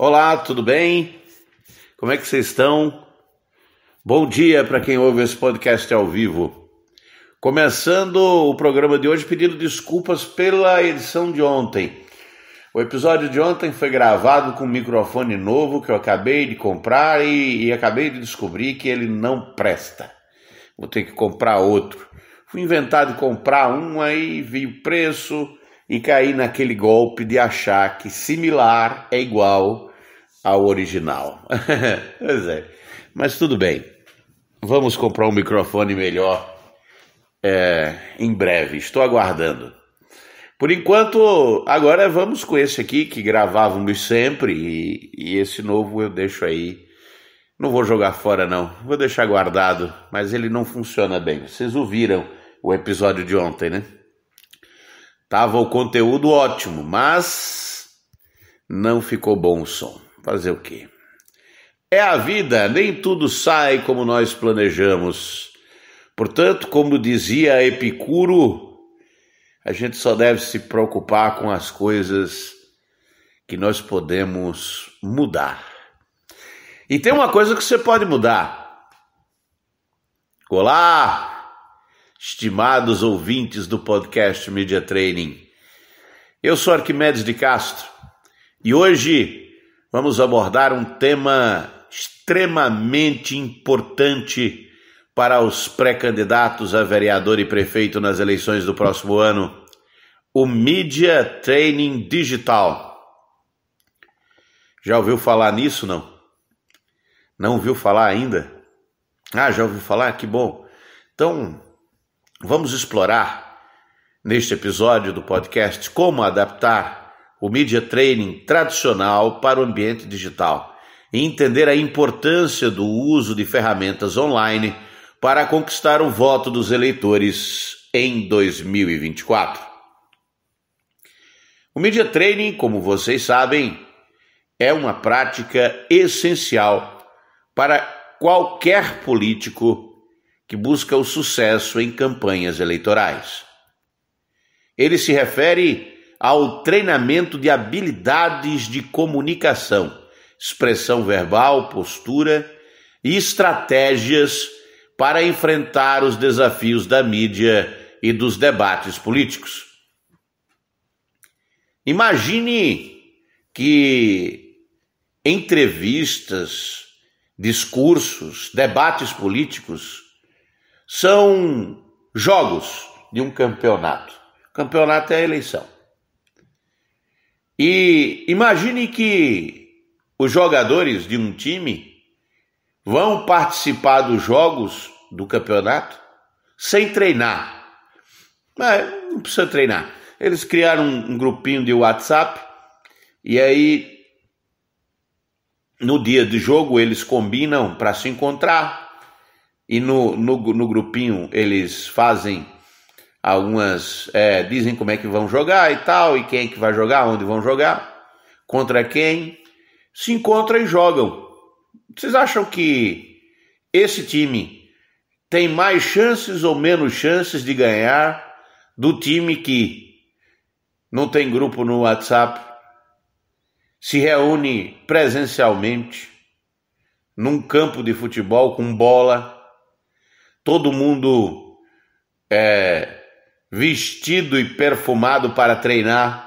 Olá, tudo bem? Como é que vocês estão? Bom dia para quem ouve esse podcast ao vivo. Começando o programa de hoje pedindo desculpas pela edição de ontem. O episódio de ontem foi gravado com um microfone novo que eu acabei de comprar e, e acabei de descobrir que ele não presta. Vou ter que comprar outro. Fui inventar de comprar um, aí vi o preço e caí naquele golpe de achar que similar é igual ao original. pois é. Mas tudo bem. Vamos comprar um microfone melhor é, em breve. Estou aguardando. Por enquanto, agora vamos com esse aqui que gravávamos sempre e, e esse novo eu deixo aí. Não vou jogar fora não, vou deixar guardado, mas ele não funciona bem. Vocês ouviram o episódio de ontem, né? Tava o conteúdo ótimo, mas não ficou bom o som. Fazer o quê? É a vida, nem tudo sai como nós planejamos. Portanto, como dizia Epicuro, a gente só deve se preocupar com as coisas que nós podemos mudar. E tem uma coisa que você pode mudar. Olá, estimados ouvintes do podcast Media Training. Eu sou Arquimedes de Castro e hoje vamos abordar um tema extremamente importante para os pré-candidatos a vereador e prefeito nas eleições do próximo ano: o Media Training Digital. Já ouviu falar nisso, não? Não ouviu falar ainda? Ah, já ouviu falar? Que bom. Então, vamos explorar neste episódio do podcast como adaptar o media training tradicional para o ambiente digital e entender a importância do uso de ferramentas online para conquistar o voto dos eleitores em 2024. O media training, como vocês sabem, é uma prática essencial para qualquer político que busca o sucesso em campanhas eleitorais. Ele se refere ao treinamento de habilidades de comunicação, expressão verbal, postura e estratégias para enfrentar os desafios da mídia e dos debates políticos. Imagine que entrevistas, discursos, debates políticos são jogos de um campeonato. O campeonato é a eleição. E imagine que os jogadores de um time vão participar dos jogos do campeonato sem treinar. Mas não precisa treinar. Eles criaram um, um grupinho de WhatsApp e aí no dia do jogo eles combinam para se encontrar e no, no, no grupinho eles fazem Algumas é, dizem como é que vão jogar e tal, e quem é que vai jogar, onde vão jogar, contra quem. Se encontram e jogam. Vocês acham que esse time tem mais chances ou menos chances de ganhar do time que não tem grupo no WhatsApp, se reúne presencialmente num campo de futebol com bola, todo mundo é, vestido e perfumado para treinar,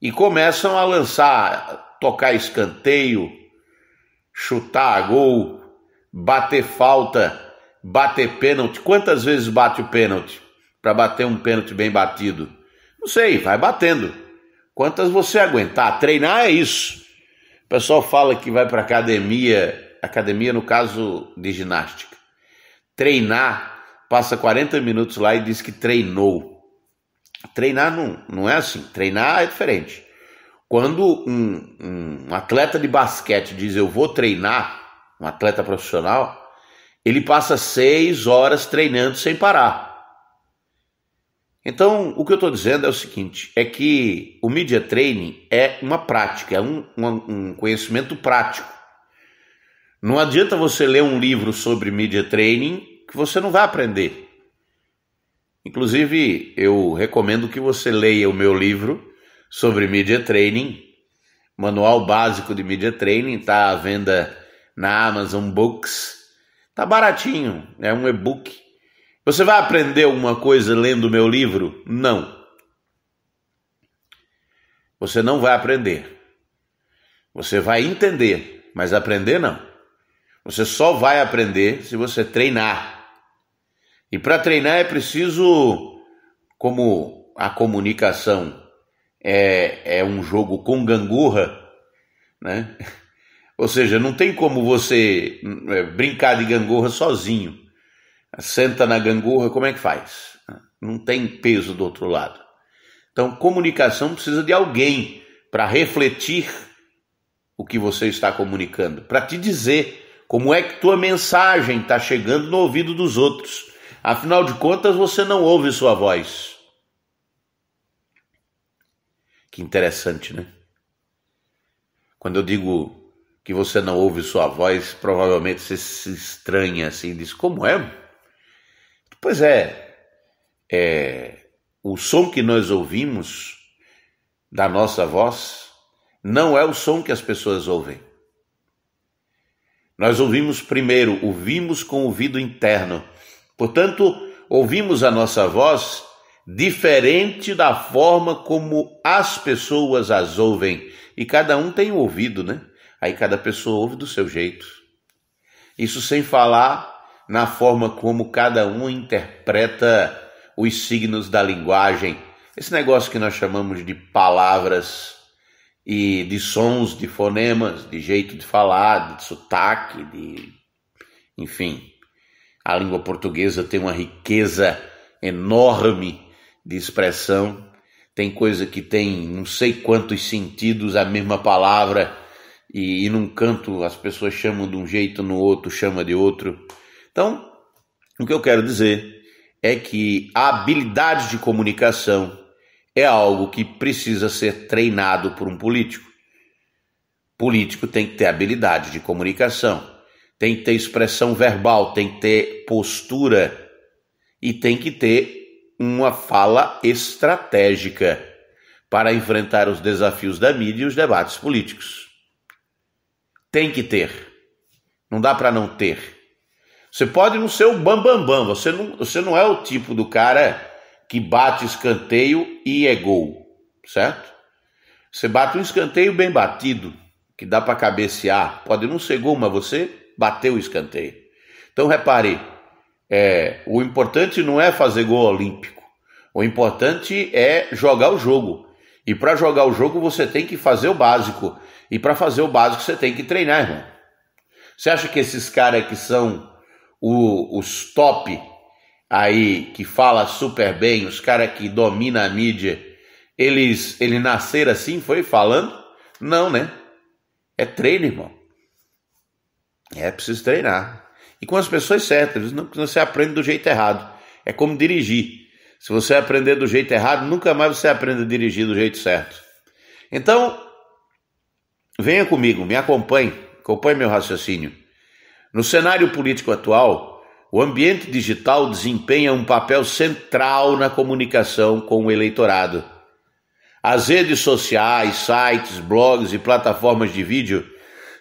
e começam a lançar, tocar escanteio, chutar a gol, bater falta, bater pênalti. Quantas vezes bate o pênalti? Para bater um pênalti bem batido? Não sei, vai batendo. Quantas você aguentar? Treinar é isso. O pessoal fala que vai para academia, academia no caso de ginástica. Treinar passa 40 minutos lá e diz que treinou. Treinar não, não é assim, treinar é diferente. Quando um, um atleta de basquete diz eu vou treinar, um atleta profissional, ele passa seis horas treinando sem parar. Então, o que eu estou dizendo é o seguinte: é que o media training é uma prática, é um, um, um, conhecimento prático. Não adianta você ler um livro sobre media training que você não vai aprender. Inclusive, eu recomendo que você leia o meu livro sobre Media Training, Manual Básico de Media Training, está à venda na Amazon Books. Tá baratinho, é um e-book. Você vai aprender alguma coisa lendo o meu livro? Não. Você não vai aprender. Você vai entender, mas aprender não. Você só vai aprender se você treinar. E para treinar é preciso, como a comunicação é, é um jogo com gangorra, né? Ou seja, não tem como você é, brincar de gangorra sozinho. Senta na gangorra, como é que faz? Não tem peso do outro lado. Então, comunicação precisa de alguém para refletir o que você está comunicando, para te dizer como é que tua mensagem está chegando no ouvido dos outros. Afinal de contas, você não ouve sua voz. Que interessante, né? Quando eu digo que você não ouve sua voz, provavelmente você se estranha assim, diz: Como é? Pois é, é o som que nós ouvimos da nossa voz não é o som que as pessoas ouvem. Nós ouvimos primeiro, ouvimos com o ouvido interno, Portanto, ouvimos a nossa voz diferente da forma como as pessoas as ouvem. E cada um tem um ouvido, né? Aí cada pessoa ouve do seu jeito. Isso sem falar na forma como cada um interpreta os signos da linguagem. Esse negócio que nós chamamos de palavras e de sons, de fonemas, de jeito de falar, de sotaque, de enfim. A língua portuguesa tem uma riqueza enorme de expressão, tem coisa que tem não sei quantos sentidos a mesma palavra, e, e num canto as pessoas chamam de um jeito, no outro chama de outro. Então, o que eu quero dizer é que a habilidade de comunicação é algo que precisa ser treinado por um político. Político tem que ter habilidade de comunicação tem que ter expressão verbal, tem que ter postura e tem que ter uma fala estratégica para enfrentar os desafios da mídia e os debates políticos. Tem que ter. Não dá para não ter. Você pode não ser o bambambam, bam, bam. você, não, você não é o tipo do cara que bate escanteio e é gol, certo? Você bate um escanteio bem batido, que dá para cabecear, pode não ser gol, mas você bateu o escanteio. Então repare, é, o importante não é fazer gol olímpico, o importante é jogar o jogo. E para jogar o jogo você tem que fazer o básico. E para fazer o básico você tem que treinar, irmão. Você acha que esses caras que são o, os top aí, que fala super bem, os caras que dominam a mídia, eles, eles nasceram assim, foi falando? Não, né? É treino, irmão. É preciso treinar. E com as pessoas certas, não você aprende do jeito errado. É como dirigir. Se você aprender do jeito errado, nunca mais você aprende a dirigir do jeito certo. Então, venha comigo, me acompanhe, acompanhe meu raciocínio. No cenário político atual, o ambiente digital desempenha um papel central na comunicação com o eleitorado. As redes sociais, sites, blogs e plataformas de vídeo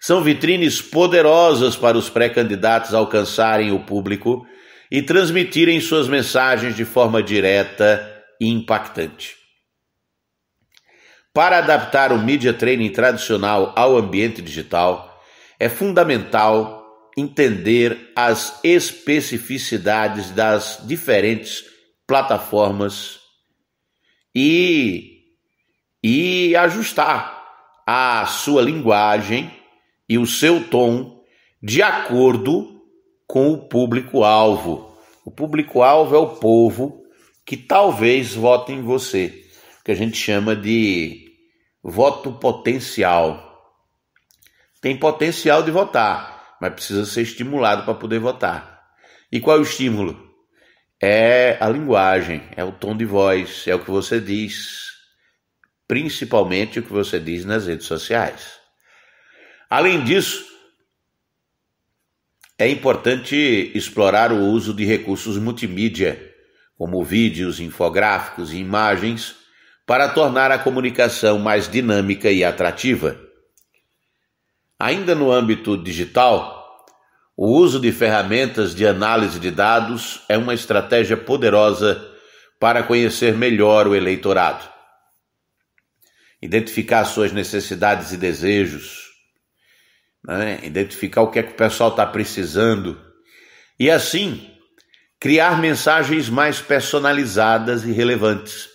são vitrines poderosas para os pré-candidatos alcançarem o público e transmitirem suas mensagens de forma direta e impactante. Para adaptar o media training tradicional ao ambiente digital, é fundamental entender as especificidades das diferentes plataformas e, e ajustar a sua linguagem e o seu tom de acordo com o público-alvo. O público-alvo é o povo que talvez vote em você, que a gente chama de voto potencial. Tem potencial de votar, mas precisa ser estimulado para poder votar. E qual é o estímulo? É a linguagem, é o tom de voz, é o que você diz, principalmente o que você diz nas redes sociais. Além disso, é importante explorar o uso de recursos multimídia, como vídeos, infográficos e imagens, para tornar a comunicação mais dinâmica e atrativa. Ainda no âmbito digital, o uso de ferramentas de análise de dados é uma estratégia poderosa para conhecer melhor o eleitorado, identificar suas necessidades e desejos né? identificar o que é que o pessoal está precisando e assim criar mensagens mais personalizadas e relevantes.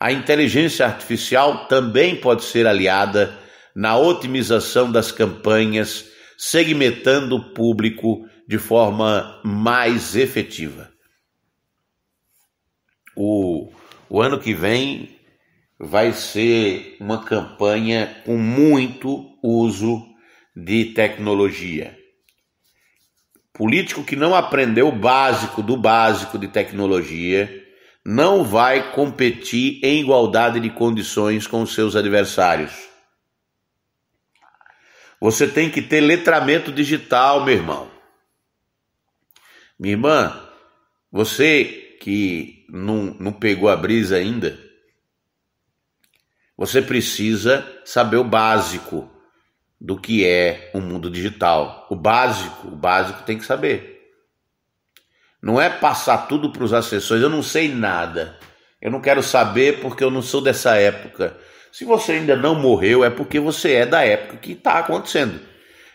A inteligência artificial também pode ser aliada na otimização das campanhas, segmentando o público de forma mais efetiva. O, o ano que vem vai ser uma campanha com muito uso de tecnologia. Político que não aprendeu o básico do básico de tecnologia não vai competir em igualdade de condições com seus adversários. Você tem que ter letramento digital, meu irmão. Minha irmã, você que não, não pegou a brisa ainda, você precisa saber o básico do que é o um mundo digital. O básico, o básico tem que saber. Não é passar tudo para os assessores, eu não sei nada. Eu não quero saber porque eu não sou dessa época. Se você ainda não morreu, é porque você é da época que está acontecendo.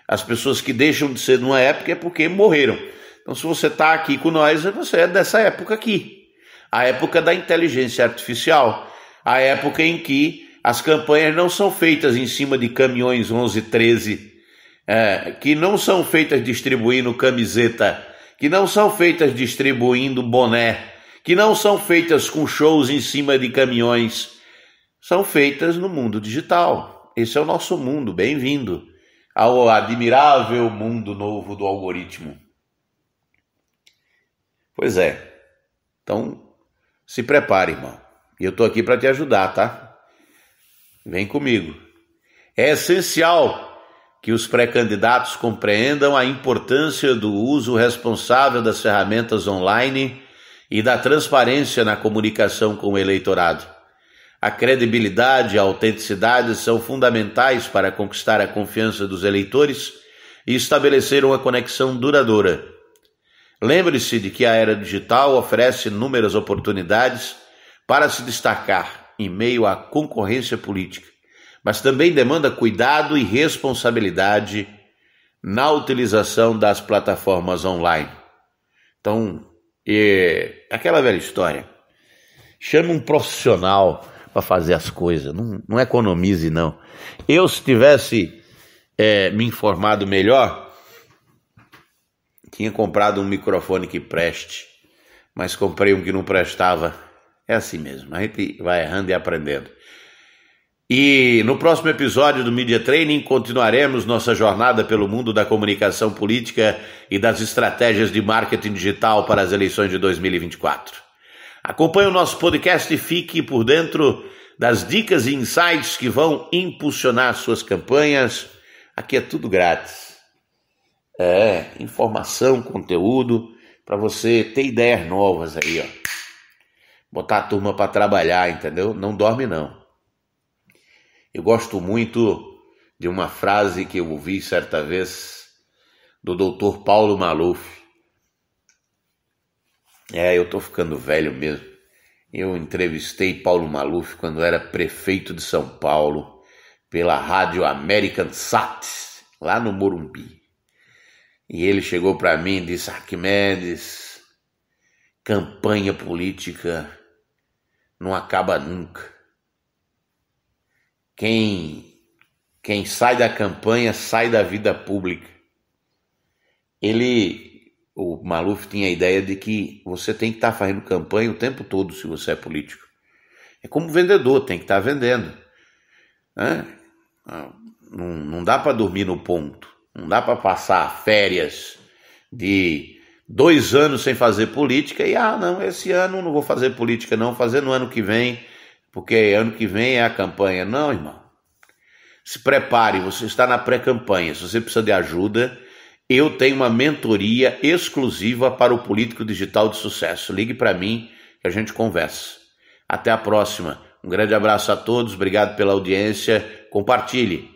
As pessoas que deixam de ser numa época é porque morreram. Então, se você está aqui com nós, você é dessa época aqui. A época da inteligência artificial. A época em que as campanhas não são feitas em cima de caminhões 1113, é, que não são feitas distribuindo camiseta, que não são feitas distribuindo boné, que não são feitas com shows em cima de caminhões, são feitas no mundo digital. Esse é o nosso mundo. Bem-vindo ao admirável mundo novo do algoritmo. Pois é. Então, se prepare, irmão. E eu estou aqui para te ajudar, tá? Vem comigo. É essencial que os pré-candidatos compreendam a importância do uso responsável das ferramentas online e da transparência na comunicação com o eleitorado. A credibilidade e a autenticidade são fundamentais para conquistar a confiança dos eleitores e estabelecer uma conexão duradoura. Lembre-se de que a era digital oferece inúmeras oportunidades para se destacar em meio à concorrência política, mas também demanda cuidado e responsabilidade na utilização das plataformas online. Então, é aquela velha história. Chame um profissional para fazer as coisas, não, não, economize não. Eu se tivesse é, me informado melhor, tinha comprado um microfone que preste, mas comprei um que não prestava. É assim mesmo, a gente vai errando e aprendendo. E no próximo episódio do Media Training continuaremos nossa jornada pelo mundo da comunicação política e das estratégias de marketing digital para as eleições de 2024. Acompanhe o nosso podcast e fique por dentro das dicas e insights que vão impulsionar suas campanhas. Aqui é tudo grátis. É, informação, conteúdo para você ter ideias novas aí, ó botar a turma para trabalhar, entendeu? Não dorme não. Eu gosto muito de uma frase que eu ouvi certa vez do Dr. Paulo Maluf. É, eu tô ficando velho mesmo. Eu entrevistei Paulo Maluf quando era prefeito de São Paulo pela rádio American Sat, lá no Morumbi. E ele chegou para mim e disse: Arquimedes, campanha política não acaba nunca. Quem quem sai da campanha sai da vida pública. Ele, o Maluf tinha a ideia de que você tem que estar tá fazendo campanha o tempo todo se você é político. É como vendedor, tem que estar tá vendendo. Né? Não, não dá para dormir no ponto, não dá para passar férias de dois anos sem fazer política e, ah, não, esse ano não vou fazer política, não, vou fazer no ano que vem, porque ano que vem é a campanha. Não, irmão. Se prepare, você está na pré-campanha, se você precisa de ajuda, eu tenho uma mentoria exclusiva para o político digital de sucesso. Ligue para mim que a gente conversa. Até a próxima. Um grande abraço a todos, obrigado pela audiência. Compartilhe.